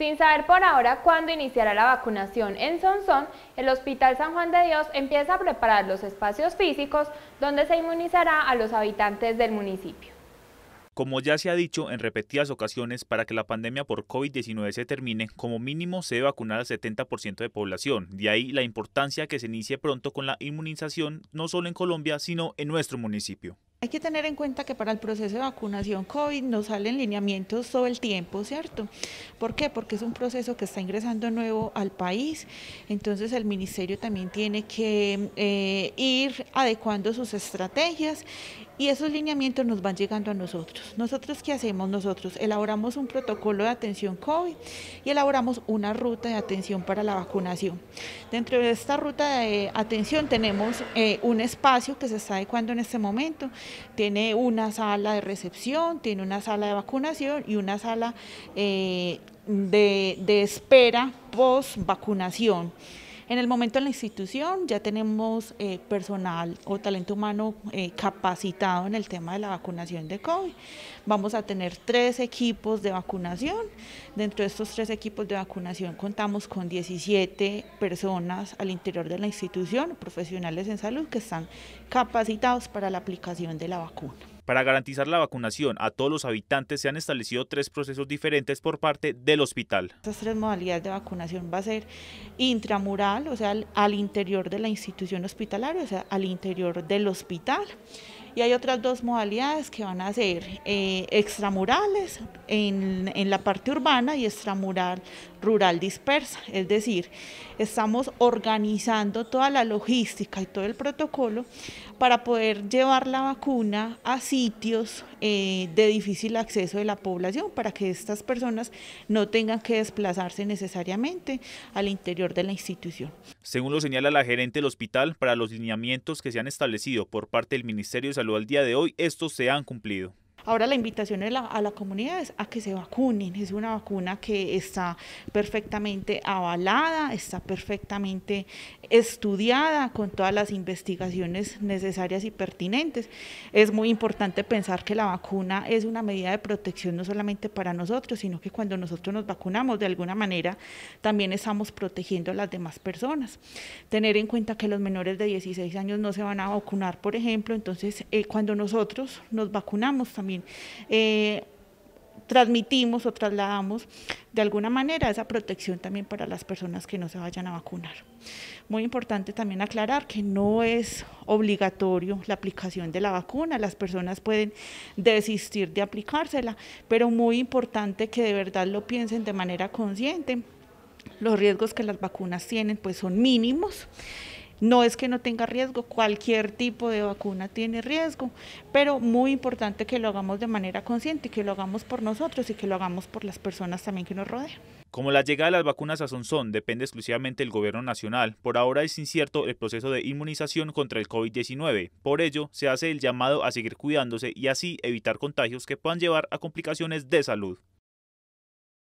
Sin saber por ahora cuándo iniciará la vacunación en Sonsón, el Hospital San Juan de Dios empieza a preparar los espacios físicos donde se inmunizará a los habitantes del municipio. Como ya se ha dicho en repetidas ocasiones, para que la pandemia por COVID-19 se termine, como mínimo se debe vacunar al 70% de población. De ahí la importancia que se inicie pronto con la inmunización, no solo en Colombia, sino en nuestro municipio. Hay que tener en cuenta que para el proceso de vacunación COVID nos salen lineamientos todo el tiempo, ¿cierto? ¿Por qué? Porque es un proceso que está ingresando nuevo al país, entonces el ministerio también tiene que eh, ir adecuando sus estrategias y esos lineamientos nos van llegando a nosotros. ¿Nosotros qué hacemos? Nosotros elaboramos un protocolo de atención COVID y elaboramos una ruta de atención para la vacunación. Dentro de esta ruta de atención tenemos eh, un espacio que se está adecuando en este momento. Tiene una sala de recepción, tiene una sala de vacunación y una sala eh, de, de espera post vacunación. En el momento en la institución ya tenemos eh, personal o talento humano eh, capacitado en el tema de la vacunación de COVID. Vamos a tener tres equipos de vacunación. Dentro de estos tres equipos de vacunación contamos con 17 personas al interior de la institución, profesionales en salud que están capacitados para la aplicación de la vacuna. Para garantizar la vacunación a todos los habitantes se han establecido tres procesos diferentes por parte del hospital. Estas tres modalidades de vacunación va a ser intramural, o sea, al, al interior de la institución hospitalaria, o sea, al interior del hospital. Y hay otras dos modalidades que van a ser eh, extramurales en, la parte urbana y extramural rural dispersa. Es decir, estamos organizando toda la logística y todo el protocolo para poder llevar la vacuna a sitios eh, de difícil acceso de la población para que estas personas no tengan que desplazarse necesariamente al interior de la institución. Según lo señala la gerente del hospital, para los lineamientos que se han establecido por parte del Ministerio de Salud al día de hoy, estos se han cumplido. Ahora la invitación a la, comunidad es a que se vacunen. Es una vacuna que está perfectamente avalada, está perfectamente estudiada con todas las investigaciones necesarias y pertinentes. Es muy importante pensar que la vacuna es una medida de protección no solamente para nosotros, sino que cuando nosotros nos vacunamos de alguna manera también estamos protegiendo a las demás personas. Tener en cuenta que los menores de 16 años no se van a vacunar, por ejemplo, entonces eh, cuando nosotros nos vacunamos también eh, transmitimos o trasladamos de alguna manera esa protección también para las personas que no se vayan a vacunar. Muy importante también aclarar que no es obligatorio la aplicación de la vacuna, las personas pueden desistir de aplicársela, pero muy importante que de verdad lo piensen de manera consciente los riesgos que las vacunas tienen pues son mínimos no es que no tenga riesgo, cualquier tipo de vacuna tiene riesgo, pero muy importante que lo hagamos de manera consciente, que lo hagamos por nosotros y que lo hagamos por las personas también que nos rodean. Como la llegada de las vacunas a Sonsón depende exclusivamente del gobierno nacional, por ahora es incierto el proceso de inmunización contra el COVID-19. Por ello, se hace el llamado a seguir cuidándose y así evitar contagios que puedan llevar a complicaciones de salud.